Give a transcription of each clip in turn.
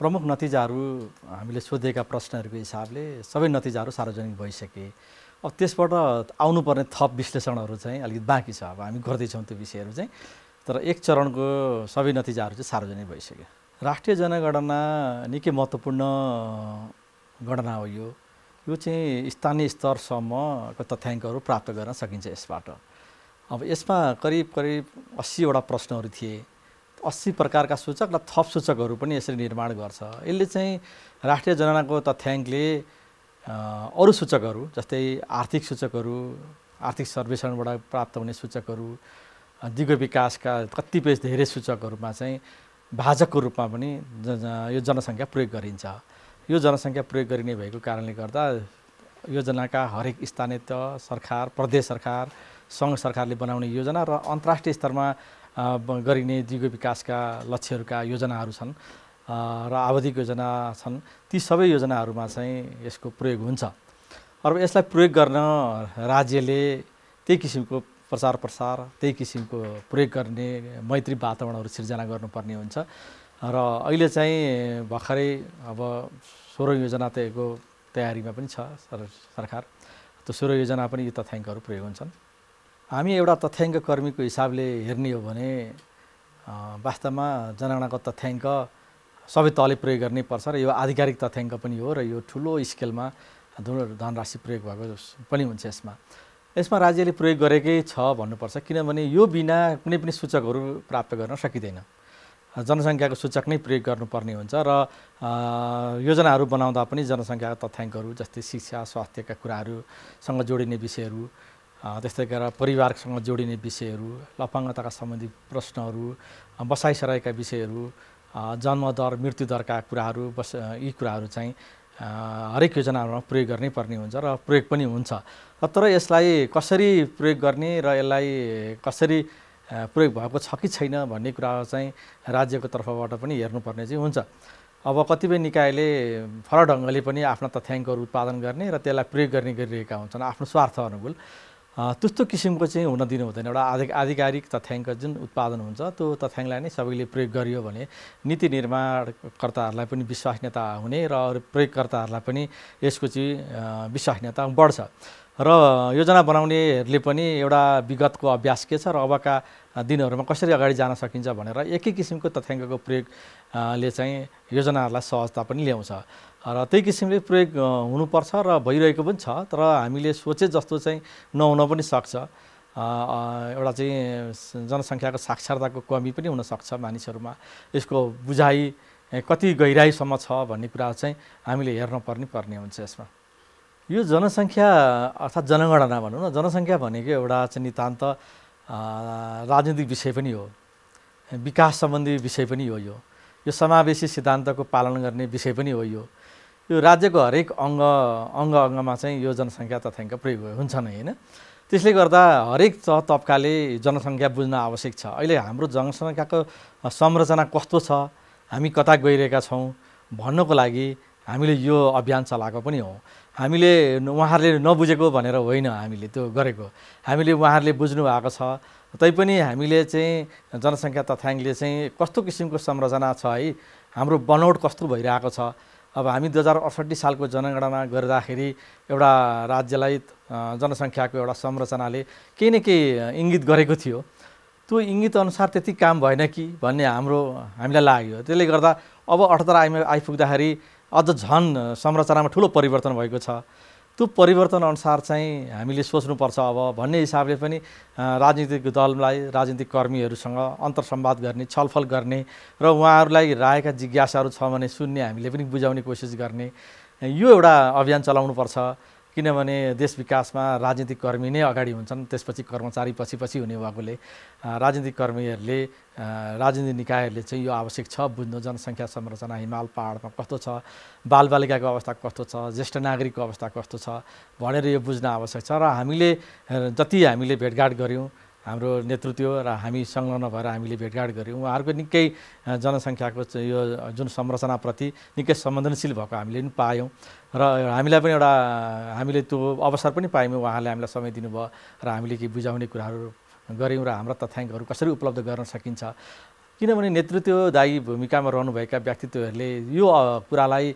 प्रमुख नतिजाहरू हामीले सोधेका प्रश्नहरूको हिसाबले सबै नतिजाहरू सार्वजनिक भइसके अब त्यसबाट आउनुपर्ने थप विश्लेषणहरू चाहिँ अलिकति बाँकी छ अब हामी गर्दैछौँ त्यो विषयहरू चाहिँ तर एक चरणको सबै नतिजाहरू चाहिँ सार्वजनिक भइसक्यो राष्ट्रिय जनगणना निकै महत्त्वपूर्ण गणना हो यो यो चाहिँ स्थानीय स्तरसम्मको तथ्याङ्कहरू प्राप्त गर्न सकिन्छ यसबाट अब यसमा करिब करिब अस्सीवटा प्रश्नहरू थिए अस्सी प्रकारका सूचक र थप सूचकहरू पनि यसरी निर्माण गर्छ यसले चाहिँ राष्ट्रिय जनगणनाको तथ्याङ्कले अरू सूचकहरू जस्तै आर्थिक सूचकहरू आर्थिक सर्वेक्षणबाट प्राप्त हुने सूचकहरू दिगो विकासका कतिपय धेरै सूचकहरूमा चाहिँ भाजकको रूपमा पनि यो जनसङ्ख्या प्रयोग गरिन्छ यो जनसङ्ख्या प्रयोग गरिने भएको कारणले गर्दा योजनाका हरेक स्थानीय तह सरकार प्रदेश सरकार सङ्घ सरकारले बनाउने योजना र अन्तर्राष्ट्रिय स्तरमा गरिने दिगो विकासका लक्ष्यहरूका योजनाहरू छन् र आवधिक योजना छन् ती सबै योजनाहरूमा चाहिँ यसको प्रयोग हुन्छ अब यसलाई प्रयोग गर्न राज्यले त्यही किसिमको प्रचार प्रसार त्यही किसिमको प्रयोग गर्ने मैत्री वातावरणहरू सिर्जना गर्नुपर्ने हुन्छ र अहिले चाहिँ भर्खरै अब सोह्र योजना तयारीमा पनि छ सरकार त्यो सोह्र योजना पनि यी तथ्याङ्कहरू प्रयोग हुन्छन् हामी एउटा तथ्याङ्क कर्मीको हिसाबले हेर्ने हो भने वास्तवमा जनगणनाको तथ्याङ्क सबै तहले प्रयोग गर्नै पर्छ र यो आधिकारिक तथ्याङ्क पनि हो र यो ठुलो स्केलमा धनराशि प्रयोग भएको पनि हुन्छ यसमा यसमा राज्यले प्रयोग गरेकै छ भन्नुपर्छ किनभने यो बिना कुनै पनि सूचकहरू प्राप्त गर्न सकिँदैन जनसङ्ख्याको सूचक नै प्रयोग गर्नुपर्ने हुन्छ र योजनाहरू बनाउँदा पनि जनसङ्ख्याको तथ्याङ्कहरू जस्तै शिक्षा स्वास्थ्यका कुराहरूसँग जोडिने विषयहरू त्यस्तै गरेर परिवारसँग जोडिने विषयहरू लपाङ्गताका सम्बन्धी प्रश्नहरू बसाइसराईका विषयहरू जन्मदर मृत्युदरका कुराहरू बस यी कुराहरू चाहिँ हरेक योजनाहरूमा प्रयोग गर्नै पर्ने हुन्छ र प्रयोग पनि हुन्छ तर यसलाई कसरी प्रयोग गर्ने र यसलाई कसरी प्रयोग भएको छ कि छैन भन्ने कुरा चाहिँ राज्यको तर्फबाट पनि हेर्नुपर्ने चाहिँ हुन्छ अब कतिपय निकायले फरक ढङ्गले पनि आफ्ना तथ्याङ्कहरू उत्पादन गर्ने र त्यसलाई प्रयोग गर्ने गरिरहेका हुन्छन् आफ्नो स्वार्थ अनुकूल त्यस्तो किसिमको चाहिँ हुन दिनु हुँदैन एउटा आधिक आधिकारिक तथ्याङ्क जुन उत्पादन हुन्छ त्यो तथ्याङ्कलाई नै सबैले प्रयोग गरियो भने नीति निर्माणकर्ताहरूलाई पनि विश्वसनीयता हुने र अरू प्रयोगकर्ताहरूलाई पनि यसको चाहिँ विश्वसनीयता बढ्छ र योजना बनाउनेहरूले पनि एउटा विगतको अभ्यास के छ र अबका दिनहरूमा कसरी अगाडि जान सकिन्छ भनेर एकै किसिमको तथ्याङ्कको प्रयोगले चाहिँ योजनाहरूलाई सहजता पनि ल्याउँछ र त्यही किसिमले प्रयोग हुनुपर्छ र भइरहेको पनि छ तर हामीले सोचे जस्तो चाहिँ नहुन पनि सक्छ एउटा चाहिँ जनसङ्ख्याको साक्षरताको कमी पनि हुनसक्छ मानिसहरूमा यसको बुझाइ कति गहिराइसम्म छ भन्ने कुरा चाहिँ हामीले हेर्न पर्ने पर्ने हुन्छ यसमा यो जनसङ्ख्या अर्थात् जनगणना भनौँ न जनसङ्ख्या भनेको एउटा चाहिँ नितान्त राजनीतिक विषय पनि हो विकास सम्बन्धी विषय पनि हो यो यो समावेशी सिद्धान्तको पालन गर्ने विषय पनि हो यो यो राज्यको हरेक अङ्ग अङ्ग अङ्गमा चाहिँ यो जनसङ्ख्या तथ्याङ्क प्रयोग हुन्छ नै होइन त्यसले गर्दा हरेक त तब्काले जनसङ्ख्या बुझ्न आवश्यक छ अहिले हाम्रो जनसङ्ख्याको संरचना कस्तो छ हामी कता गइरहेका छौँ भन्नको लागि हामीले यो अभियान चलाएको पनि हौँ हामीले उहाँहरूले नबुझेको भनेर होइन हामीले त्यो गरेको हामीले उहाँहरूले बुझ्नु भएको छ तैपनि हामीले चाहिँ जनसङ्ख्या तथ्याङ्कले चाहिँ कस्तो किसिमको संरचना छ है हाम्रो बनौट कस्तो भइरहेको छ अब हामी दुई हजार अडसट्ठी सालको जनगणना गर्दाखेरि एउटा राज्यलाई जनसङ्ख्याको एउटा संरचनाले केही न केही इङ्गित गरेको थियो त्यो अनुसार त्यति काम भएन कि भन्ने हाम्रो हामीलाई लाग्यो त्यसले गर्दा अब अठहत्तर आइमा आइपुग्दाखेरि अझ झन संरचनामा ठुलो परिवर्तन भएको छ त्यो परिवर्तन अनुसार चाहिँ हामीले सोच्नुपर्छ अब भन्ने हिसाबले पनि राजनीतिक दललाई राजनीतिक कर्मीहरूसँग अन्तरसम्वाद गर्ने छलफल गर्ने र उहाँहरूलाई राएका जिज्ञासाहरू छ भने सुन्ने हामीले पनि बुझाउने कोसिस गर्ने यो एउटा अभियान चलाउनुपर्छ किनभने देश विकासमा राजनीतिक कर्मी नै अगाडि हुन्छन् त्यसपछि कर्मचारी पछि पछि हुने भएकोले राजनीतिक कर्मीहरूले राजनीतिक निकायहरूले चाहिँ यो आवश्यक छ बुझ्नु जनसङ्ख्या संरचना हिमाल पहाडमा कस्तो छ बालबालिकाको अवस्था कस्तो छ ज्येष्ठ नागरिकको अवस्था कस्तो छ भनेर यो बुझ्न आवश्यक छ र हामीले जति हामीले भेटघाट गऱ्यौँ हाम्रो नेतृत्व र हामी संलग्न भएर हामीले भेटघाट गऱ्यौँ उहाँहरूको निकै जनसङ्ख्याको यो जुन संरचनाप्रति निकै संवेदनशील भएको हामीले पनि पायौँ र हामीलाई पनि एउटा हामीले त्यो अवसर पनि पायौँ उहाँले हामीलाई समय दिनुभयो र हामीले केही बुझाउने कुराहरू गऱ्यौँ र हाम्रा तथ्याङ्कहरू कसरी उपलब्ध गर्न सकिन्छ किनभने नेतृत्वदायी भूमिकामा रहनुभएका व्यक्तित्वहरूले यो कुरालाई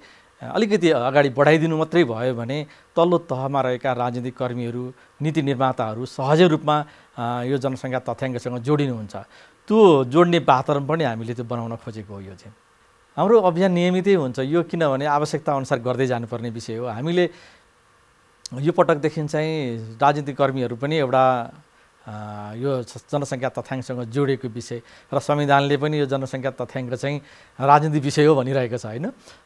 अलिकति अगाडि बढाइदिनु मात्रै भयो भने तल्लो तहमा रहेका राजनीतिक कर्मीहरू नीति निर्माताहरू सहजै रूपमा यो जनसङ्ख्या तथ्याङ्कसँग जोडिनुहुन्छ त्यो जोड्ने वातावरण पनि हामीले त्यो बनाउन खोजेको हो यो चाहिँ हाम्रो अभियान नियमितै हुन्छ यो किनभने आवश्यकता अनुसार गर्दै जानुपर्ने विषय हो हामीले यो पटकदेखि चाहिँ राजनीतिक कर्मीहरू पनि एउटा यो जनसङ्ख्या तथ्याङ्कसँग जोडिएको विषय र संविधानले पनि यो जनसङ्ख्या तथ्याङ्क चाहिँ राजनीति विषय हो भनिरहेको छ होइन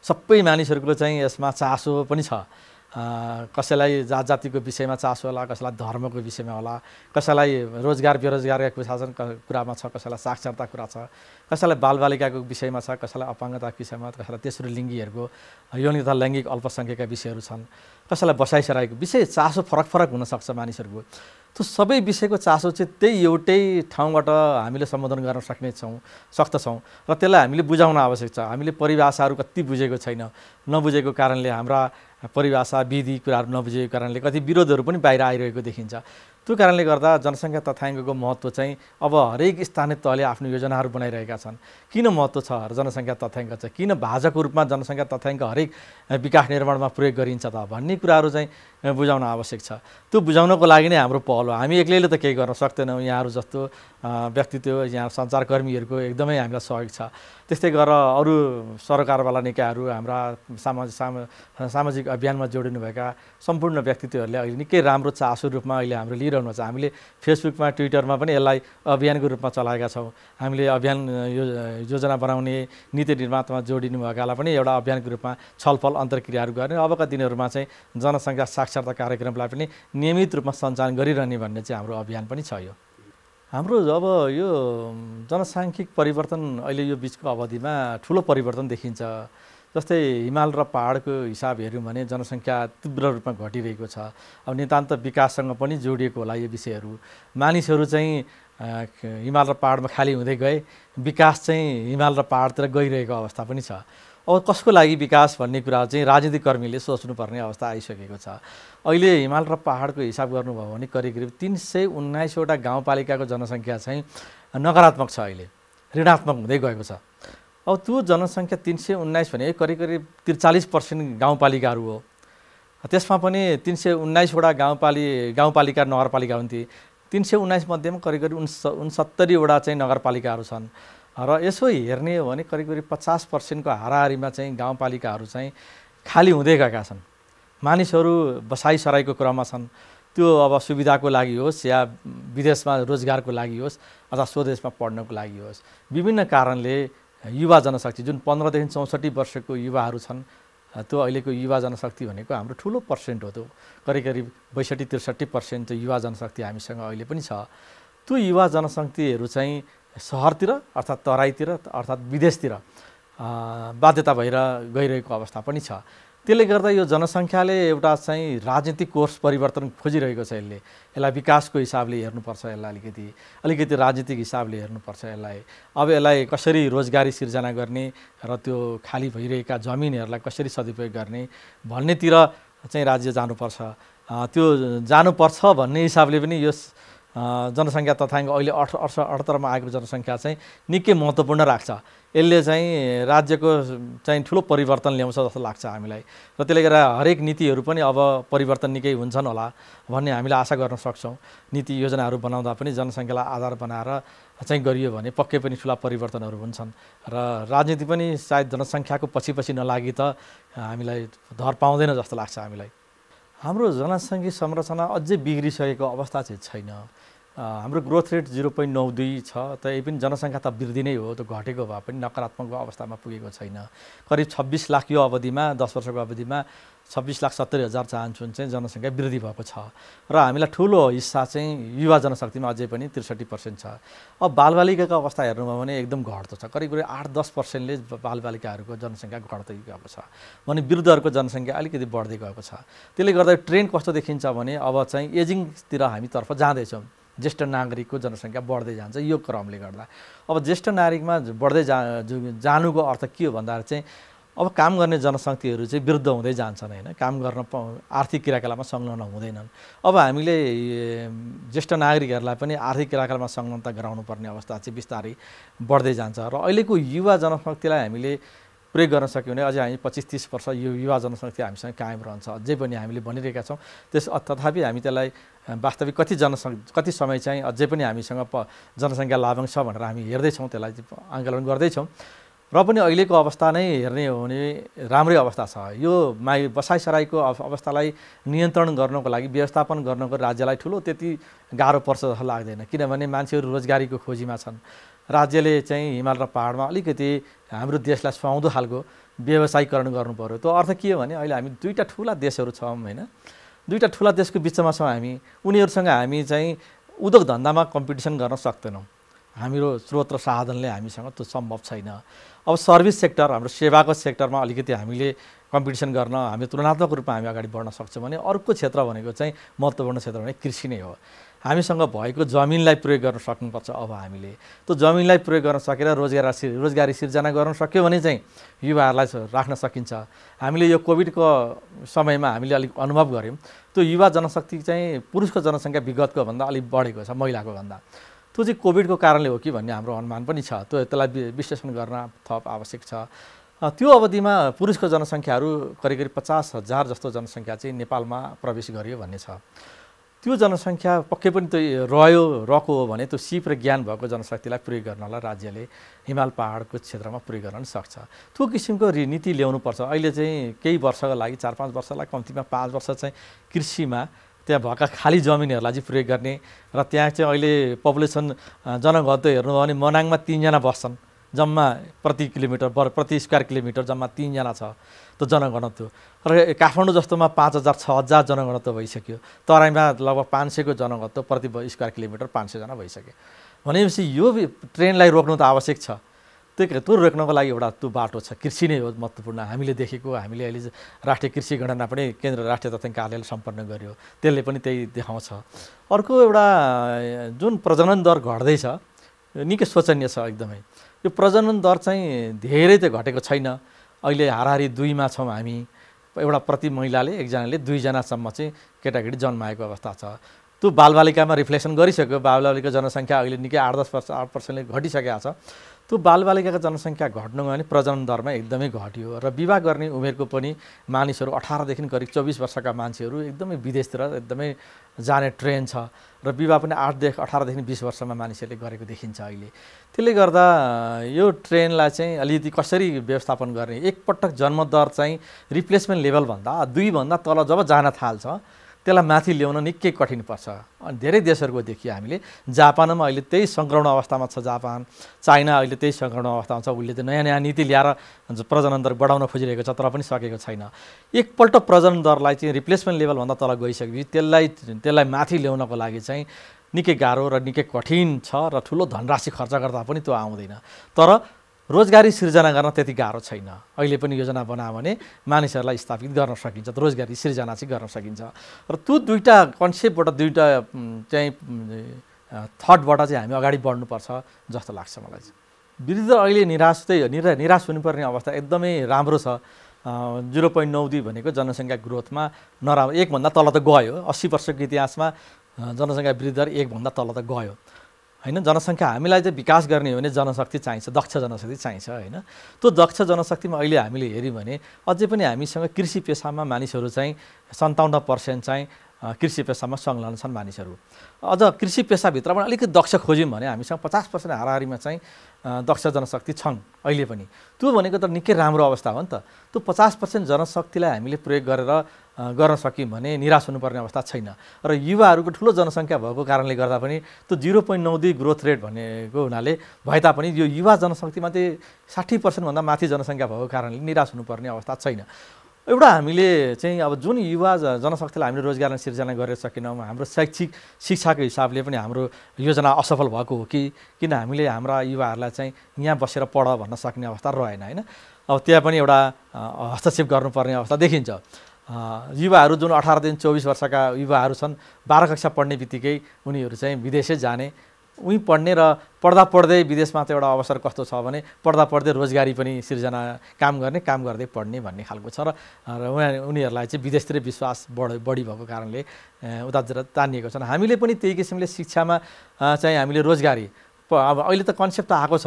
सबै मानिसहरूको चाहिँ यसमा चासो पनि छ कसैलाई जात जातिको विषयमा चासो होला कसैलाई धर्मको विषयमा होला कसैलाई रोजगार बेरोजगारका छन् कुरामा छ कसैलाई साक्षरता कुरा छ कसैलाई बालबालिकाको विषयमा छ कसैलाई अपाङ्गताको विषयमा कसैलाई तेस्रो लिङ्गीहरूको यौन तथा लैङ्गिक अल्पसङ्ख्यका विषयहरू छन् कसैलाई बसाइसराईको विषय चासो फरक फरक हुनसक्छ मानिसहरूको त्यो सबै विषयको चासो चाहिँ त्यही एउटै ठाउँबाट हामीले सम्बोधन गर्न सक्नेछौँ सक्दछौँ र त्यसलाई हामीले बुझाउन आवश्यक छ हामीले परिभाषाहरू कति बुझेको छैन नबुझेको कारणले हाम्रा परिभाषा विधि कुराहरू नबुझेको कारणले कति विरोधहरू पनि बाहिर आइरहेको देखिन्छ त्यो कारणले गर्दा जनसङ्ख्या तथ्याङ्कको महत्त्व चाहिँ अब हरेक स्थानीय तहले आफ्नो योजनाहरू बनाइरहेका छन् किन महत्त्व छ जनसङ्ख्या तथ्याङ्क चाहिँ किन भाजकको रूपमा जनसङ्ख्या तथ्याङ्क हरेक विकास निर्माणमा प्रयोग गरिन्छ त भन्ने कुराहरू चाहिँ बुझाउन आवश्यक छ त्यो बुझाउनको लागि नै हाम्रो पहल हो हामी एक्लैले त केही गर्न सक्दैनौँ यहाँहरू जस्तो व्यक्तित्व यहाँ सञ्चारकर्मीहरूको एकदमै हामीलाई सहयोग छ त्यस्तै गरेर अरू सरकारवाला निकायहरू हाम्रा सामाजिक सामाजिक अभियानमा जोडिनुभएका सम्पूर्ण व्यक्तित्वहरूले अहिले निकै राम्रो चासो रूपमा अहिले हाम्रो लिएर छ हामीले फेसबुकमा ट्विटरमा पनि यसलाई अभियानको रूपमा चलाएका छौँ हामीले अभियान यो योजना बनाउने नीति निर्मातामा जोडिनु भएकालाई पनि एउटा अभियानको रूपमा छलफल अन्तर्क्रियाहरू गर्ने अबका दिनहरूमा चाहिँ जनसङ्ख्या साक्षरता कार्यक्रमलाई पनि नियमित रूपमा सञ्चालन गरिरहने भन्ने चाहिँ हाम्रो अभियान पनि छ यो हाम्रो अब यो जनसाङ्ख्यिक परिवर्तन अहिले यो बिचको अवधिमा ठुलो परिवर्तन देखिन्छ जस्तै हिमाल र पहाडको हिसाब हेऱ्यौँ भने जनसङ्ख्या तीव्र रूपमा घटिरहेको छ अब नितान्त विकाससँग पनि जोडिएको होला यो विषयहरू मानिसहरू चाहिँ हिमाल र पहाडमा खाली हुँदै गए विकास चाहिँ हिमाल र पहाडतिर गइरहेको अवस्था पनि छ अब कसको लागि विकास भन्ने कुरा चाहिँ राजनीतिकर्मीले सोच्नुपर्ने अवस्था आइसकेको छ अहिले हिमाल र पहाडको हिसाब गर्नुभयो भने करिब करिब तिन सय उन्नाइसवटा गाउँपालिकाको जनसङ्ख्या चाहिँ नकारात्मक छ अहिले ऋणात्मक हुँदै गएको छ अब त्यो जनसङ्ख्या तिन सय उन्नाइस भने करिब करिब त्रिचालिस पर्सेन्ट गाउँपालिकाहरू हो त्यसमा पनि तिन सय उन्नाइसवटा गाउँपालि गाउँपालिका नगरपालिका हुन्थे तिन सय उन्नाइसमध्येमा करिब करिब उन्स उनसत्तरीवटा चाहिँ नगरपालिकाहरू छन् र यसो हेर्ने हो भने करिब करिब पचास पर्सेन्टको हाराहारीमा चाहिँ गाउँपालिकाहरू चाहिँ खाली हुँदै गएका छन् मानिसहरू बसाइसराईको क्रममा छन् त्यो अब सुविधाको लागि होस् या विदेशमा रोजगारको लागि होस् अथवा स्वदेशमा पढ्नको लागि होस् विभिन्न कारणले युवा जनशक्ति जुन पन्ध्रदेखि चौसठी वर्षको युवाहरू छन् त्यो अहिलेको युवा जनशक्ति भनेको हाम्रो ठुलो पर्सेन्ट हो त्यो करिब करिब बैसठी त्रिसठी पर्सेन्ट त्यो युवा जनशक्ति हामीसँग अहिले पनि छ त्यो युवा जनशक्तिहरू चाहिँ सहरतिर अर्थात् तराईतिर अर्थात् विदेशतिर बाध्यता भएर गइरहेको अवस्था पनि छ त्यसले गर्दा यो जनसङ्ख्याले एउटा चाहिँ राजनीतिक कोर्स परिवर्तन खोजिरहेको छ यसले यसलाई विकासको हिसाबले हेर्नुपर्छ यसलाई अलिकति अलिकति राजनीतिक हिसाबले हेर्नुपर्छ यसलाई अब यसलाई कसरी रोजगारी सिर्जना गर्ने र त्यो खाली भइरहेका जमिनहरूलाई कसरी सदुपयोग गर्ने भन्नेतिर चाहिँ राज्य जानुपर्छ त्यो जानुपर्छ भन्ने हिसाबले पनि यस जनसङ्ख्या तथ्याङ्क अहिले अठ अठ अठहत्तरमा आएको जनसङ्ख्या चाहिँ निकै महत्त्वपूर्ण राख्छ यसले चाहिँ राज्यको चाहिँ ठुलो परिवर्तन ल्याउँछ जस्तो लाग्छ हामीलाई र त्यसले गर्दा हरेक नीतिहरू पनि अब परिवर्तन निकै हुन्छन् होला भन्ने हामीले आशा गर्न सक्छौँ नीति योजनाहरू बनाउँदा पनि जनसङ्ख्यालाई आधार बनाएर चाहिँ गरियो भने पक्कै पनि ठुला परिवर्तनहरू हुन्छन् र राजनीति पनि सायद जनसङ्ख्याको पछि पछि नलागि त हामीलाई धर पाउँदैन जस्तो लाग्छ हामीलाई हाम्रो जनसङ्ख्या संरचना अझै बिग्रिसकेको अवस्था चाहिँ छैन हाम्रो ग्रोथ रेट जिरो पोइन्ट नौ दुई छ तै पनि जनसङ्ख्या त वृद्धि नै हो त घटेको भए पनि नकारात्मक अवस्थामा पुगेको छैन करिब छब्बिस लाख यो अवधिमा दस वर्षको अवधिमा छब्बिस लाख सत्तरी हजार चाहन्छु चाहिँ जनसङ्ख्या वृद्धि भएको छ र हामीलाई ठुलो हिस्सा चाहिँ युवा जनशक्तिमा अझै पनि त्रिसठी पर्सेन्ट छ अब बालबालिकाको अवस्था हेर्नुभयो भने एकदम घट्दो छ करिब करिब आठ दस पर्सेन्टले बालबालिकाहरूको जनसङ्ख्या घट्दै गएको छ भने वृद्धहरूको जनसङ्ख्या अलिकति बढ्दै गएको छ त्यसले गर्दा ट्रेन्ड कस्तो देखिन्छ भने अब चाहिँ एजिङतिर हामीतर्फ जाँदैछौँ ज्येष्ठ नागरिकको जनसङ्ख्या बढ्दै जान्छ यो क्रमले गर्दा अब ज्येष्ठ नागरिकमा बढ्दै जा जानुको अर्थ के हो भन्दाखेरि चाहिँ अब काम गर्ने जनशक्तिहरू चाहिँ वृद्ध हुँदै जान्छन् होइन काम गर्न आर्थिक क्रियाकलापमा संलग्न हुँदैनन् अब हामीले ज्येष्ठ नागरिकहरूलाई पनि आर्थिक क्रियाकलापमा संलग्नता गराउनु पर्ने अवस्था चाहिँ बिस्तारै बढ्दै जान्छ र अहिलेको युवा जनशक्तिलाई हामीले प्रयोग गर्न सक्यौँ भने अझै हामी पच्चिस तिस वर्ष यो युवा जनशक्ति हामीसँग कायम रहन्छ अझै पनि हामीले भनिरहेका छौँ त्यस तथापि हामी त्यसलाई वास्तविक कति जनसङ्ख्या कति समय चाहिँ अझै पनि हामीसँग प जनसङ्ख्या लाभाङ छ भनेर हामी हेर्दैछौँ त्यसलाई आङ्कलन गर्दैछौँ र पनि अहिलेको अवस्था नै हेर्ने हो भने राम्रै अवस्था छ यो माइ बसाइसराईको अवस्थालाई नियन्त्रण गर्नको लागि व्यवस्थापन गर्नको राज्यलाई ठुलो त्यति गाह्रो पर्छ जस्तो लाग्दैन किनभने मान्छेहरू रोजगारीको खोजीमा छन् राज्यले चाहिँ हिमाल र पाहाडमा अलिकति हाम्रो देशलाई सुहाउँदो खालको व्यवसायीकरण गर्नु पऱ्यो त्यो अर्थ के हो भने अहिले हामी दुईवटा ठुला देशहरू छौँ होइन दुईवटा ठुला देशको बिचमा छौँ हामी उनीहरूसँग हामी चाहिँ उद्योग धन्दामा कम्पिटिसन गर्न सक्दैनौँ हाम्रो स्रोत र साधनले हामीसँग त्यो सम्भव छैन अब सर्भिस सेक्टर हाम्रो सेवाको सेक्टरमा अलिकति हामीले कम्पिटिसन गर्न हामी तुलनात्मक रूपमा हामी अगाडि बढ्न सक्छौँ भने अर्को क्षेत्र भनेको चाहिँ महत्त्वपूर्ण क्षेत्र भने कृषि नै हो हामीसँग भएको जमिनलाई प्रयोग गर्न सक्नुपर्छ अब हामीले त्यो जमिनलाई प्रयोग गर्न सकेर रोजगार रोजगारी सिर्जना गर्न सक्यो भने चाहिँ युवाहरूलाई राख्न सकिन्छ हामीले यो कोभिडको समयमा हामीले अलिक अनुभव गऱ्यौँ त्यो युवा जनशक्ति चाहिँ पुरुषको जनसङ्ख्या विगतको भन्दा अलिक बढेको छ महिलाको भन्दा त्यो चाहिँ कोभिडको कारणले हो कि भन्ने हाम्रो अनुमान पनि छ त्यो त्यसलाई विश्लेषण गर्न थप आवश्यक छ त्यो अवधिमा पुरुषको जनसङ्ख्याहरू करिब करिब पचास हजार जस्तो जनसङ्ख्या चाहिँ नेपालमा प्रवेश गरियो भन्ने छ त्यो जनसङ्ख्या पक्कै पनि त्यो रह्यो रहेको हो भने त्यो सिप र ज्ञान भएको जनशक्तिलाई प्रयोग गर्नलाई राज्यले हिमाल पहाडको क्षेत्रमा प्रयोग गर्न सक्छ त्यो किसिमको नीति ल्याउनुपर्छ अहिले चाहिँ केही वर्षको लागि चार पाँच वर्षलाई कम्तीमा पाँच वर्ष चाहिँ कृषिमा त्यहाँ भएका खाली जमिनहरूलाई चाहिँ प्रयोग गर्ने र त्यहाँ चाहिँ अहिले पपुलेसन जनघत्व हेर्नुभयो भने मनाङमा तिनजना बस्छन् जम्मा प्रति किलोमिटर बर प्रति स्क्वायर किलोमिटर जम्मा तिनजना छ त्यो जनघनत्व र काठमाडौँ जस्तोमा पाँच हजार छ हजार जनगणत्व भइसक्यो तराईमा लगभग पाँच सयको जनगणत्व प्रति स्क्वायर किलोमिटर पाँच सयजना भइसक्यो भनेपछि यो ट्रेनलाई रोक्नु त आवश्यक छ त्यही कारण त्यो रोक्नको लागि एउटा त्यो बाटो छ कृषि नै हो महत्त्वपूर्ण हामीले देखेको हामीले अहिले राष्ट्रिय कृषि गणना पनि केन्द्र राष्ट्रिय तथ्याङ्क कार्यालयले सम्पन्न गर्यो त्यसले पनि त्यही देखाउँछ अर्को एउटा जुन प्रजनन दर घट्दैछ निकै शोचनीय छ एकदमै यो प्रजनन दर चाहिँ धेरै त घटेको छैन अहिले हाराहारी दुईमा छौँ हामी एउटा प्रति महिलाले एकजनाले दुईजनासम्म चाहिँ केटाकेटी जन्माएको अवस्था छ त्यो बालबालिकामा रिफ्लेक्सन गरिसक्यो बालबालिका जनसङ्ख्या अहिले निकै आठ दस पर्सेन्ट आठ पर्सेन्टले घटिसकेको छ त्यो बालबालिकाको जनसङ्ख्या घट्नु गयो भने प्रजनन दरमा एकदमै घट्यो र विवाह गर्ने उमेरको पनि मानिसहरू अठारदेखि करिब चौबिस वर्षका मान्छेहरू एकदमै विदेशतिर एकदमै जाने ट्रेन छ र विवाह पनि आठदेखि अठारदेखि बिस वर्षमा मानिसहरूले गरेको देखिन्छ अहिले त्यसले गर्दा यो ट्रेनलाई चाहिँ अलिकति कसरी व्यवस्थापन गर्ने एकपटक जन्मदर चाहिँ रिप्लेसमेन्ट लेभलभन्दा दुईभन्दा तल जब जान थाल्छ त्यसलाई माथि ल्याउन निकै कठिन पर्छ अनि धेरै देशहरूको देखियो हामीले जापानमा अहिले त्यही सङ्क्रमण अवस्थामा छ जापान चाइना अहिले त्यही सङ्क्रमण अवस्थामा छ उसले त नयाँ नयाँ नीति ल्याएर प्रजनन दर बढाउन खोजिरहेको छ तर पनि सकेको छैन एकपल्ट प्रजनन दरलाई चाहिँ रिप्लेसमेन्ट लेभलभन्दा तल गइसकेपछि त्यसलाई त्यसलाई माथि ल्याउनको लागि चाहिँ निकै गाह्रो र निकै कठिन छ र ठुलो धनराशि खर्च गर्दा पनि त्यो आउँदैन तर रोजगारी सिर्जना गर्न त्यति गाह्रो छैन अहिले पनि योजना बनायो भने मानिसहरूलाई स्थापित गर्न सकिन्छ रोजगारी सिर्जना चाहिँ गर्न सकिन्छ र त्यो दुईवटा कन्सेप्टबाट दुईवटा चाहिँ थटबाट चाहिँ हामी अगाडि बढ्नुपर्छ जस्तो लाग्छ मलाई चाहिँ वृद्ध अहिले निराश चाहिँ निरा निराश हुनुपर्ने अवस्था एकदमै राम्रो छ जिरो पोइन्ट नौ दुई भनेको जनसङ्ख्या ग्रोथमा नराम्रो एकभन्दा तल त गयो अस्सी वर्षको इतिहासमा जनसङ्ख्या वृद्धि दर एकभन्दा तल त गयो होइन जनसङ्ख्या हामीलाई चाहिँ विकास गर्ने हो भने जनशक्ति चाहिन्छ दक्ष जनशक्ति चाहिन्छ होइन त्यो दक्ष जनशक्तिमा अहिले हामीले हेऱ्यौँ भने अझै पनि हामीसँग कृषि पेसामा मानिसहरू चाहिँ सन्ताउन्न पर्सेन्ट चाहिँ कृषि पेसामा संलग्न छन् मानिसहरू अझ कृषि पेसाभित्र पनि अलिकति दक्ष खोज्यौँ भने हामीसँग पचास पर्सेन्ट हाराहारीमा चाहिँ दक्ष जनशक्ति छन् अहिले पनि त्यो भनेको त निकै राम्रो अवस्था हो नि त त्यो पचास पर्सेन्ट जनशक्तिलाई हामीले प्रयोग गरेर गर्न सक्यौँ भने निराश हुनुपर्ने अवस्था छैन र युवाहरूको ठुलो जनसङ्ख्या भएको कारणले गर्दा पनि त्यो जिरो पोइन्ट नौ दुई ग्रोथ रेट भनेको हुनाले भए तापनि यो युवा जनशक्तिमा चाहिँ साठी पर्सेन्टभन्दा माथि जनसङ्ख्या भएको कारणले निराश हुनुपर्ने अवस्था छैन एउटा हामीले चाहिँ अब जुन युवा जनशक्तिलाई हामीले रोजगार सिर्जना गरेर सकेनौँ हाम्रो शैक्षिक शिक्षाको हिसाबले पनि हाम्रो योजना असफल भएको हो कि किन हामीले हाम्रा युवाहरूलाई चाहिँ यहाँ बसेर पढ भन्न सक्ने अवस्था रहेन होइन अब त्यहाँ पनि एउटा हस्तक्षेप गर्नुपर्ने अवस्था देखिन्छ युवाहरू जुन अठारदेखि चौबिस वर्षका युवाहरू छन् बाह्र कक्षा पढ्ने बित्तिकै उनीहरू चाहिँ विदेशै जाने उहीँ पढ्ने र पढ्दा पढ्दै विदेशमा त एउटा अवसर कस्तो छ भने पढ्दा पढ्दै रोजगारी पनि सिर्जना काम गर्ने काम गर्दै पढ्ने भन्ने खालको छ र उनीहरूलाई चाहिँ विदेशतिर विश्वास बढ बढी भएको कारणले उतातिर तानिएको छन् हामीले पनि त्यही किसिमले शिक्षामा चाहिँ हामीले रोजगारी अब अहिले त कन्सेप्ट त आएको छ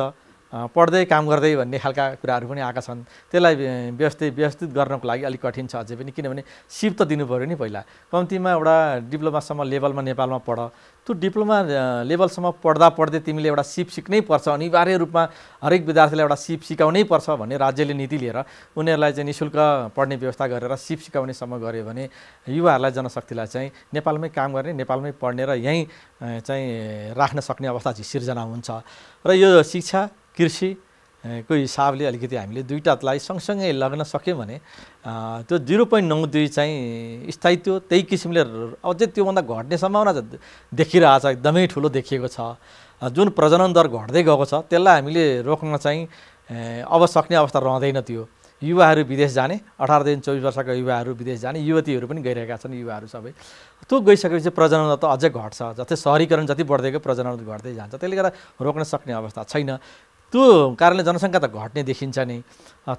पढ्दै काम गर्दै भन्ने खालका कुराहरू पनि आएका छन् त्यसलाई व्यवस्थित व्यवस्थित गर्नको लागि अलिक कठिन छ अझै पनि किनभने सिप त दिनु पऱ्यो नि पहिला कम्तीमा एउटा डिप्लोमासम्म लेभलमा नेपालमा पढ त्यो डिप्लोमा लेभलसम्म पढ्दा पढ्दै तिमीले एउटा सिप सिक्नै पर्छ अनिवार्य रूपमा हरेक विद्यार्थीलाई एउटा सिप सिकाउनै पर्छ भन्ने राज्यले नीति लिएर उनीहरूलाई चाहिँ निशुल्क पढ्ने व्यवस्था गरेर सिप सिकाउनेसम्म गऱ्यो भने युवाहरूलाई जनशक्तिलाई चाहिँ नेपालमै काम गर्ने नेपालमै पढ्ने र यहीँ चाहिँ राख्न सक्ने अवस्था सिर्जना हुन्छ र यो शिक्षा कृषि कृषिको हिसाबले अलिकति हामीले दुईवटालाई सँगसँगै लग्न सक्यौँ भने त्यो जिरो पोइन्ट नौ दुई चाहिँ स्थायित्व त्यही किसिमले अझै त्योभन्दा घट्ने सम्भावना छ एकदमै ठुलो देखिएको छ जुन प्रजनन दर घट्दै गएको छ त्यसलाई हामीले रोक्न चाहिँ अब सक्ने अवस्था रहँदैन त्यो युवाहरू विदेश जाने अठारदेखि चौबिस वर्षका युवाहरू विदेश जाने युवतीहरू पनि गइरहेका छन् युवाहरू सबै त्यो गइसकेपछि प्रजनन त अझै घट्छ जस्तै सहरीकरण जति बढ्दै गयो प्रजनन घट्दै जान्छ त्यसले गर्दा रोक्न सक्ने अवस्था छैन त्यो कारणले जनसङ्ख्या त घट्ने देखिन्छ नि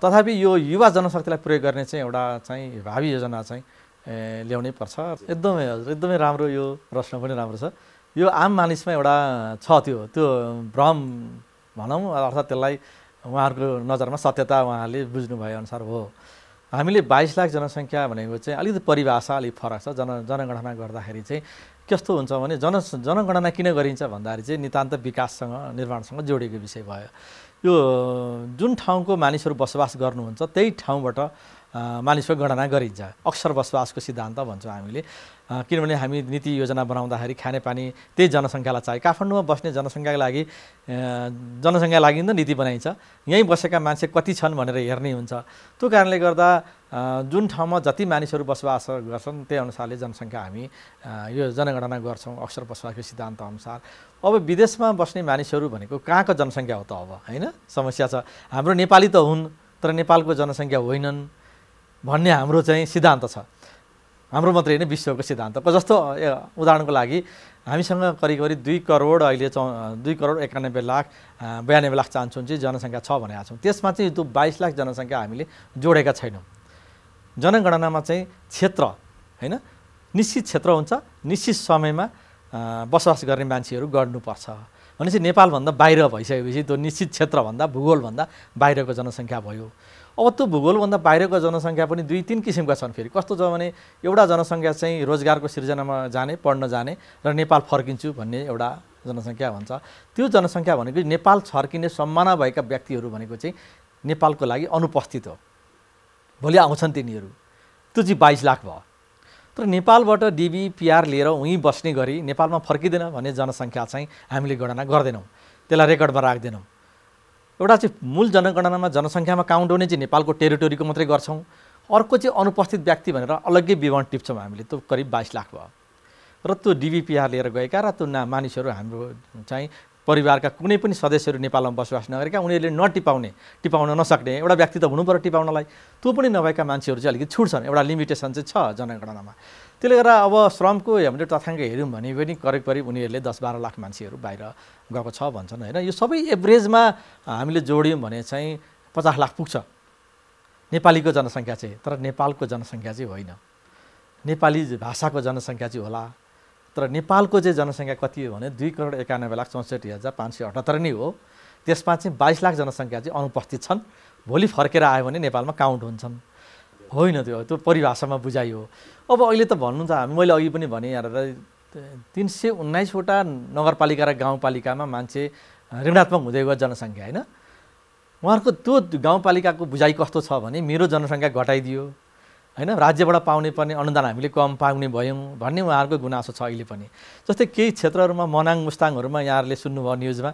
तथापि यो युवा जनशक्तिलाई प्रयोग गर्ने चाहिँ एउटा चाहिँ भावी योजना चाहिँ ल्याउनै पर्छ एकदमै हजुर एकदमै राम्रो यो प्रश्न पनि राम्रो छ यो आम मानिसमा एउटा छ त्यो त्यो भ्रम भनौँ अर्थात् त्यसलाई उहाँहरूको नजरमा सत्यता उहाँहरूले बुझ्नुभए अनुसार हो हामीले बाइस लाख जनसङ्ख्या भनेको चाहिँ अलिकति परिभाषा अलिक फरक छ जन जनगणना गर्दाखेरि चाहिँ कस्तो हुन्छ भने जन जनगणना किन गरिन्छ भन्दाखेरि चाहिँ नितान्त विकाससँग निर्माणसँग जोडिएको विषय भयो यो जुन ठाउँको मानिसहरू बसोबास गर्नुहुन्छ त्यही ठाउँबाट मानिसको गणना गरिन्छ अक्षर बसोबासको सिद्धान्त भन्छौँ हामीले किनभने हामी नीति योजना बनाउँदाखेरि खानेपानी त्यही जनसङ्ख्यालाई चाहियो काठमाडौँमा बस्ने जनसङ्ख्याको लागि जनसङ्ख्या लागि त नीति बनाइन्छ यहीँ बसेका मान्छे कति छन् भनेर हेर्ने हुन्छ त्यो कारणले गर्दा जुन ठाउँमा जति मानिसहरू बसोबास गर्छन् त्यही अनुसारले जनसङ्ख्या हामी यो जनगणना गर्छौँ अक्षर बसोबासको सिद्धान्त अनुसार अब विदेशमा बस्ने मानिसहरू भनेको कहाँको जनसङ्ख्या हो त अब होइन समस्या छ हाम्रो नेपाली त हुन् तर नेपालको जनसङ्ख्या होइनन् भन्ने हाम्रो चाहिँ सिद्धान्त छ हाम्रो मात्रै होइन विश्वको सिद्धान्त जस्तो उदाहरणको लागि हामीसँग करिब करिब दुई करोड अहिले चौ दुई करोड एकानब्बे लाख बयानब्बे लाख चाहन्छौँ चाहिँ जनसङ्ख्या छ भनेका छौँ त्यसमा चाहिँ त्यो बाइस लाख जनसङ्ख्या हामीले जोडेका छैनौँ जनगणनामा चाहिँ क्षेत्र होइन निश्चित क्षेत्र हुन्छ निश्चित समयमा बसोबास गर्ने मान्छेहरू गर्नुपर्छ भनेपछि नेपालभन्दा बाहिर भइसकेपछि त्यो निश्चित क्षेत्रभन्दा भूगोलभन्दा बाहिरको जनसङ्ख्या भयो अब त्यो भूगोलभन्दा बाहिरको जनसङ्ख्या पनि दुई तिन किसिमका छन् फेरि कस्तो छ भने एउटा जनसङ्ख्या चाहिँ रोजगारको सिर्जनामा जाने पढ्न जाने र नेपाल फर्किन्छु भन्ने एउटा जनसङ्ख्या भन्छ त्यो जनसङ्ख्या भनेको नेपाल छर्किने सम्माना भएका व्यक्तिहरू भनेको चाहिँ नेपालको लागि अनुपस्थित हो भोलि आउँछन् तिनीहरू त्यो चाहिँ बाइस लाख भयो तर नेपालबाट डिबी पिआर लिएर उहीँ बस्ने गरी नेपालमा फर्किँदैन भन्ने जनसङ्ख्या चाहिँ हामीले गणना गर्दैनौँ त्यसलाई रेकर्डमा राख्दैनौँ एउटा चाहिँ मूल जनगणनामा जनसङ्ख्यामा काउन्ट हुने चाहिँ नेपालको टेरिटोरीको मात्रै गर्छौँ अर्को चाहिँ अनुपस्थित व्यक्ति भनेर अलग्गै विवरण टिप्छौँ हामीले त्यो करिब बाइस लाख भयो र त्यो डिबिपिआर लिएर गएका र त्यो ना मानिसहरू हाम्रो चाहिँ परिवारका कुनै पनि सदस्यहरू नेपालमा बसोबास नगरेका उनीहरूले नटिपाउने टिपाउन नसक्ने एउटा व्यक्ति त हुनु पऱ्यो टिपाउनलाई त्यो पनि नभएका मान्छेहरू चाहिँ अलिकति छुट्छन् एउटा लिमिटेसन चाहिँ छ जनगणनामा त्यसले गर्दा अब श्रमको हामीले तथ्याङ्क हेऱ्यौँ भने पनि करिब करिब उनीहरूले दस बाह्र लाख मान्छेहरू बाहिर गएको छ भन्छन् होइन यो सबै एभरेजमा हामीले जोड्यौँ भने चाहिँ पचास लाख पुग्छ नेपालीको जनसङ्ख्या चाहिँ तर नेपालको जनसङ्ख्या चाहिँ होइन नेपाली भाषाको जनसङ्ख्या चाहिँ होला तर नेपालको चाहिँ जनसङ्ख्या कति हो भने दुई करोड एकानब्बे लाख चौसठी हजार पाँच सय अठहत्तर नै हो त्यसमा चाहिँ बाइस लाख जनसङ्ख्या चाहिँ अनुपस्थित छन् भोलि फर्केर आयो भने नेपालमा काउन्ट हुन्छन् होइन त्यो त्यो परिभाषामा बुझाइयो अब अहिले त भन्नु त हामी मैले अघि पनि भने यहाँ तिन सय उन्नाइसवटा नगरपालिका र गाउँपालिकामा मान्छे ऋणात्मक हुँदै गयो जनसङ्ख्या होइन उहाँहरूको त्यो गाउँपालिकाको बुझाइ कस्तो छ भने मेरो जनसङ्ख्या घटाइदियो होइन राज्यबाट पाउने पर्ने अनुदान हामीले कम पाउने भयौँ भन्ने उहाँहरूको गुनासो छ अहिले पनि जस्तै केही क्षेत्रहरूमा मनाङ मुस्ताङहरूमा यहाँहरूले सुन्नुभयो न्युजमा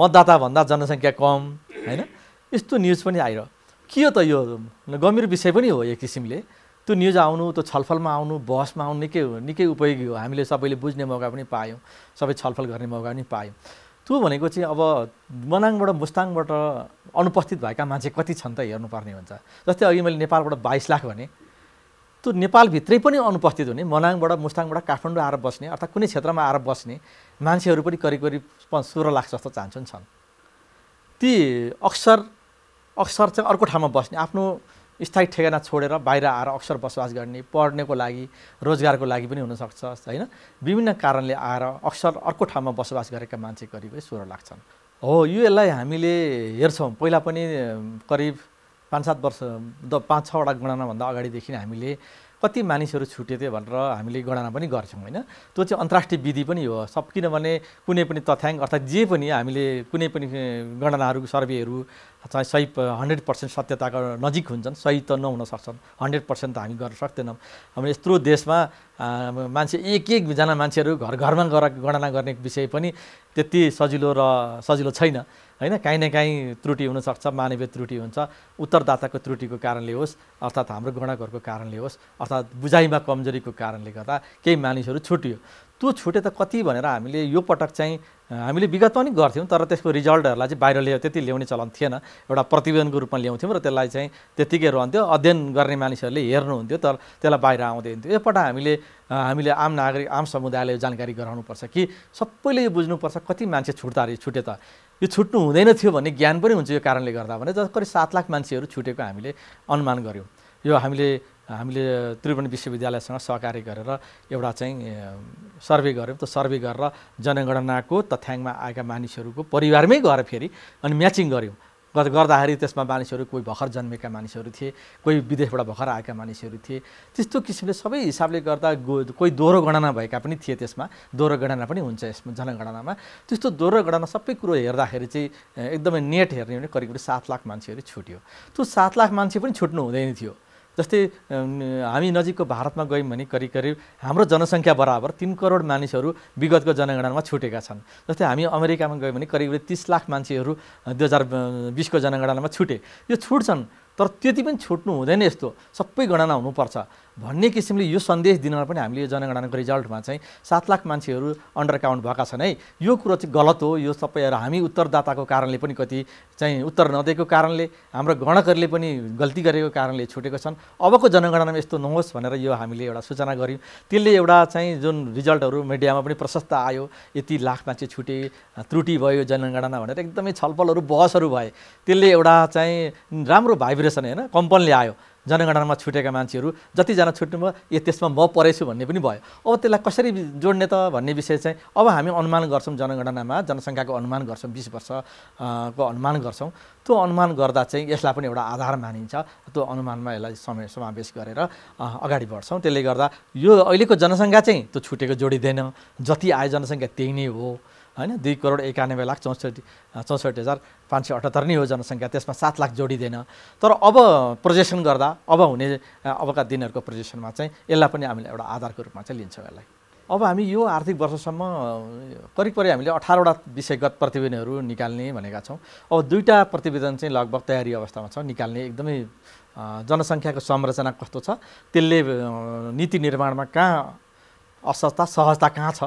मतदाताभन्दा जनसङ्ख्या कम होइन यस्तो न्युज पनि आइरह के हो त यो गम्भीर विषय पनि हो एक किसिमले त्यो न्युज आउनु त्यो छलफलमा आउनु बहसमा आउनु निकै निकै उपयोगी हो हामीले सबैले बुझ्ने मौका पनि पायौँ सबै छलफल गर्ने मौका पनि पायौँ त्यो भनेको चाहिँ अब मनाङबाट मुस्ताङबाट अनुपस्थित भएका मान्छे कति छन् त हेर्नुपर्ने हुन्छ जस्तै अघि मैले नेपालबाट बाइस लाख भने त्यो नेपालभित्रै पनि अनुपस्थित हुने मनाङबाट मुस्ताङबाट काठमाडौँ आएर बस्ने अर्थात् कुनै क्षेत्रमा आएर बस्ने मान्छेहरू पनि करिब करिब सोह्र लाख जस्तो चाहन्छन् छन् ती अक्सर अक्सर चाहिँ अर्को ठाउँमा बस्ने आफ्नो स्थायी ठेगाना छोडेर बाहिर आएर अक्सर बसोबास गर्ने पढ्नेको लागि रोजगारको लागि पनि हुनसक्छ होइन विभिन्न कारणले आएर अक्सर अर्को ठाउँमा बसोबास गरेका मान्छे करिबै सोह्र लाख हो यो यसलाई हामीले हेर्छौँ पहिला पनि करिब पाँच सात वर्ष द पाँच छवटा गणनाभन्दा अगाडिदेखि हामीले कति मानिसहरू छुटेथे भनेर हामीले गणना पनि गर्छौँ होइन त्यो चाहिँ अन्तर्राष्ट्रिय विधि पनि हो सब किनभने कुनै पनि तथ्याङ्क अर्थात् जे पनि हामीले कुनै पनि गणनाहरू सर्वेहरू चाहिँ सही हन्ड्रेड पर्सेन्ट सत्यताको नजिक हुन्छन् सही त नहुन सक्छन् हन्ड्रेड पर्सेन्ट त हामी गर्न सक्दैनौँ हाम्रो यत्रो देशमा मान्छे एक एकजना मान्छेहरू घर घरमा गएर गणना गर्ने विषय पनि त्यति सजिलो र सजिलो छैन होइन काहीँ न काहीँ त्रुटि हुनसक्छ मानवीय त्रुटि हुन्छ उत्तरदाताको त्रुटिको कारणले होस् अर्थात् हाम्रो गणकहरूको कारणले होस् अर्थात् बुझाइमा कमजोरीको कारणले गर्दा केही मानिसहरू छुटियो त्यो छुटे त कति भनेर हामीले यो पटक चाहिँ हामीले विगत पनि गर्थ्यौँ तर त्यसको रिजल्टहरूलाई चाहिँ बाहिर ल्याउ त्यति ल्याउने चलन थिएन एउटा प्रतिवेदनको रूपमा ल्याउँथ्यौँ र त्यसलाई चाहिँ त्यतिकै रहन्थ्यो अध्ययन गर्ने मानिसहरूले हेर्नुहुन्थ्यो तर त्यसलाई बाहिर आउँदै हुन्थ्यो एकपल्ट हामीले हामीले आम नागरिक आम समुदायले जानकारी गराउनुपर्छ कि सबैले यो बुझ्नुपर्छ कति मान्छे छुट्दा रहेछ छुटे त यो छुट्नु हुँदैन थियो भन्ने ज्ञान पनि हुन्छ यो कारणले गर्दा भने करिब सात लाख मान्छेहरू छुटेको हामीले अनुमान गऱ्यौँ यो हामीले हामीले त्रिभुवन विश्वविद्यालयसँग सहकारी गरेर एउटा चाहिँ सर्वे गऱ्यौँ त सर्वे गरेर जनगणनाको तथ्याङ्कमा आएका मानिसहरूको परिवारमै गएर फेरि अनि म्याचिङ गऱ्यौँ गर्दाखेरि त्यसमा मानिसहरू कोही भर्खर जन्मेका मानिसहरू थिए कोही विदेशबाट भर्खर आएका मानिसहरू थिए त्यस्तो किसिमले सबै हिसाबले गर्दा गो कोही दोहोरो गणना भएका पनि थिए त्यसमा दोहोरो गणना पनि हुन्छ यसमा जनगणनामा त्यस्तो दोहोरो गणना सबै कुरो हेर्दाखेरि चाहिँ एकदमै नेट हेर्ने भने करिब करिब सात लाख मान्छेहरू छुट्यो त्यो सात लाख मान्छे पनि छुट्नु हुँदैन थियो जस्तै हामी नजिकको भारतमा गयौँ भने करिब करिब हाम्रो जनसङ्ख्या बराबर तिन करोड मानिसहरू विगतको जनगणनामा छुटेका छन् जस्तै हामी अमेरिकामा गयौँ भने करिब करिब तिस लाख मान्छेहरू दुई हजार बिसको जनगणनामा छुटे यो छुट्छन् तर त्यति पनि छुट्नु हुँदैन यस्तो सबै गणना हुनुपर्छ भन्ने किसिमले यो सन्देश दिनमा पनि हामीले यो जनगणनाको रिजल्टमा चाहिँ सात लाख मान्छेहरू अन्डर काउन्ट भएका छन् है यो कुरो चाहिँ गलत हो यो सबै हामी उत्तरदाताको कारणले पनि कति चाहिँ उत्तर नदिएको कारणले हाम्रो गणकहरूले पनि गल्ती गरेको कारणले छुटेको छन् अबको जनगणनामा यस्तो नहोस् भनेर यो हामीले एउटा सूचना गऱ्यौँ त्यसले एउटा चाहिँ जुन रिजल्टहरू मिडियामा पनि प्रशस्त आयो यति लाख मान्छे छुटे त्रुटि भयो जनगणना भनेर एकदमै छलफलहरू बहसहरू भए त्यसले एउटा चाहिँ राम्रो भाइब्रेसन होइन कम्पनले आयो जनगणनामा छुटेका मान्छेहरू जतिजना छुट्नुभयो ए त्यसमा म परेछु भन्ने पनि भयो अब त्यसलाई कसरी जोड्ने त भन्ने विषय चाहिँ अब हामी अनुमान गर्छौँ जनगणनामा जनसङ्ख्याको अनुमान गर्छौँ बिस वर्षको अनुमान गर्छौँ त्यो अनुमान गर्दा चाहिँ यसलाई पनि एउटा आधार मानिन्छ त्यो अनुमानमा यसलाई समय समावेश गरेर अगाडि बढ्छौँ त्यसले गर्दा यो अहिलेको जनसङ्ख्या चाहिँ त्यो छुटेको जोडिँदैन जति आयो जनसङ्ख्या त्यही नै हो होइन दुई करोड एकानब्बे लाख चौसठी चौसठी हजार पाँच सय अठहत्तर नै हो जनसङ्ख्या त्यसमा सात लाख जोडिँदैन तर अब प्रोजेक्सन गर्दा अब हुने अबका दिनहरूको प्रोजेक्सनमा चाहिँ यसलाई पनि हामीले एउटा आधारको रूपमा चाहिँ लिन्छौँ यसलाई अब हामी यो आर्थिक वर्षसम्म करिब करिब हामीले अठारवटा विषयगत प्रतिवेदनहरू निकाल्ने भनेका छौँ अब दुईवटा प्रतिवेदन चाहिँ लगभग तयारी अवस्थामा छ निकाल्ने एकदमै जनसङ्ख्याको संरचना कस्तो छ त्यसले नीति निर्माणमा कहाँ असहजता सहजता कहाँ छ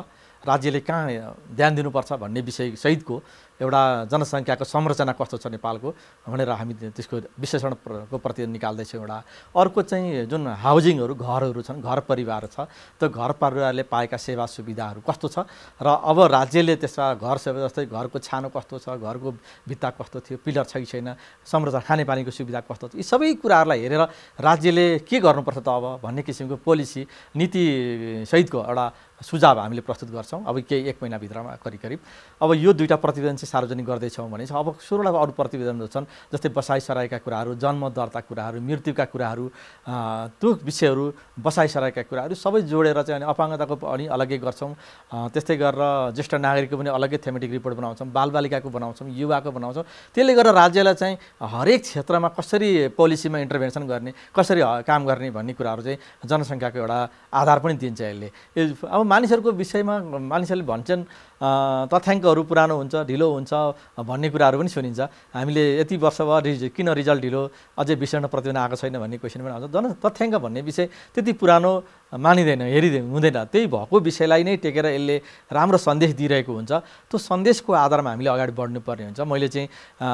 राज्यले कहाँ ध्यान दिनुपर्छ भन्ने विषय एउटा जनसङ्ख्याको संरचना कस्तो छ नेपालको भनेर हामी त्यसको विश्लेषणको प्रति निकाल्दैछौँ एउटा अर्को चाहिँ जुन हाउजिङहरू घरहरू छन् घर परिवार छ त्यो घर परिवारले पाएका सेवा सुविधाहरू कस्तो छ र अब राज्यले त्यसमा घर सेवा जस्तै घरको छानो कस्तो छ घरको भित्ता कस्तो थियो पिलर छ कि छैन संरचना खानेपानीको सुविधा कस्तो छ यी सबै कुराहरूलाई हेरेर राज्यले के गर्नुपर्छ त अब भन्ने किसिमको पोलिसी नीति सहितको एउटा सुझाव हामीले प्रस्तुत गर्छौँ अब केही एक महिनाभित्रमा करिब करिब अब यो दुईवटा प्रतिवेदन चाहिँ सार्वजनिक गर्दैछौँ भने अब सोह्रवटा अरू प्रतिवेदनहरू छन् जस्तै बसाइसराईका कुराहरू जन्म दर्ता कुराहरू मृत्युका कुराहरू त्यो विषयहरू बसाइसराईका कुराहरू सबै जोडेर चाहिँ अनि अपाङ्गताको पनि अलग्गै गर्छौँ त्यस्तै गरेर ज्येष्ठ नागरिकको पनि अलग्गै थेमेटिक रिपोर्ट बनाउँछौँ बालबालिकाको बनाउँछौँ युवाको बनाउँछौँ त्यसले गर्दा राज्यलाई चाहिँ हरेक क्षेत्रमा कसरी पोलिसीमा इन्टरभेन्सन गर्ने कसरी काम गर्ने भन्ने कुराहरू चाहिँ जनसङ्ख्याको एउटा आधार पनि दिन्छ यसले अब मानिसहरूको विषयमा मानिसहरूले भन्छन् तथ्याङ्कहरू पुरानो हुन्छ ढिलो हुन्छ भन्ने कुराहरू पनि सुनिन्छ हामीले यति वर्ष भयो रिज किन रिजल्ट ढिलो अझै विषण प्रतिवेदन आएको छैन भन्ने क्वेसन पनि आउँछ जन तथ्याङ्क भन्ने विषय त्यति पुरानो मानिँदैन हेरिँदै हुँदैन त्यही भएको विषयलाई नै टेकेर यसले राम्रो सन्देश दिइरहेको हुन्छ त्यो सन्देशको आधारमा हामीले अगाडि बढ्नुपर्ने हुन्छ मैले चाहिँ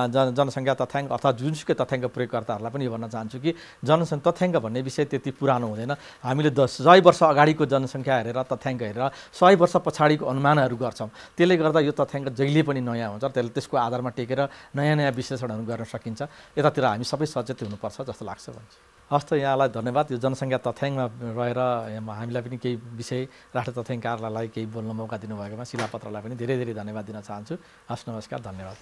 जन जनसङ्ख्या तथ्याङ्क अर्थात् जुनसुकै तथ्याङ्क प्रयोगकर्ताहरूलाई पनि यो भन्न चाहन्छु कि जनसङ्ख्या तथ्याङ्क भन्ने विषय त्यति पुरानो हुँदैन हामीले दस सय वर्ष अगाडिको जनसङ्ख्या हेरेर तथ्याङ्क हेरेर सय वर्ष पछाडिको अनुमानहरू गर्छौँ त्यसले गर्दा यो तथ्याङ्क जहिले पनि नयाँ हुन्छ त्यसले त्यसको आधारमा टेकेर नयाँ नयाँ विश्लेषणहरू गर्न सकिन्छ यतातिर हामी सबै सचेत हुनुपर्छ जस्तो लाग्छ भन्छु हस्त यहाँलाई धन्यवाद यो जनसङ्ख्या तथ्याङ्कमा रहेर हामीलाई पनि केही विषय राष्ट्र तथ्याङ्कारलाई केही बोल्न मौका दिनुभएकोमा शिलापत्रलाई पनि धेरै धेरै धन्यवाद दिन चाहन्छु हस् नमस्कार धन्यवाद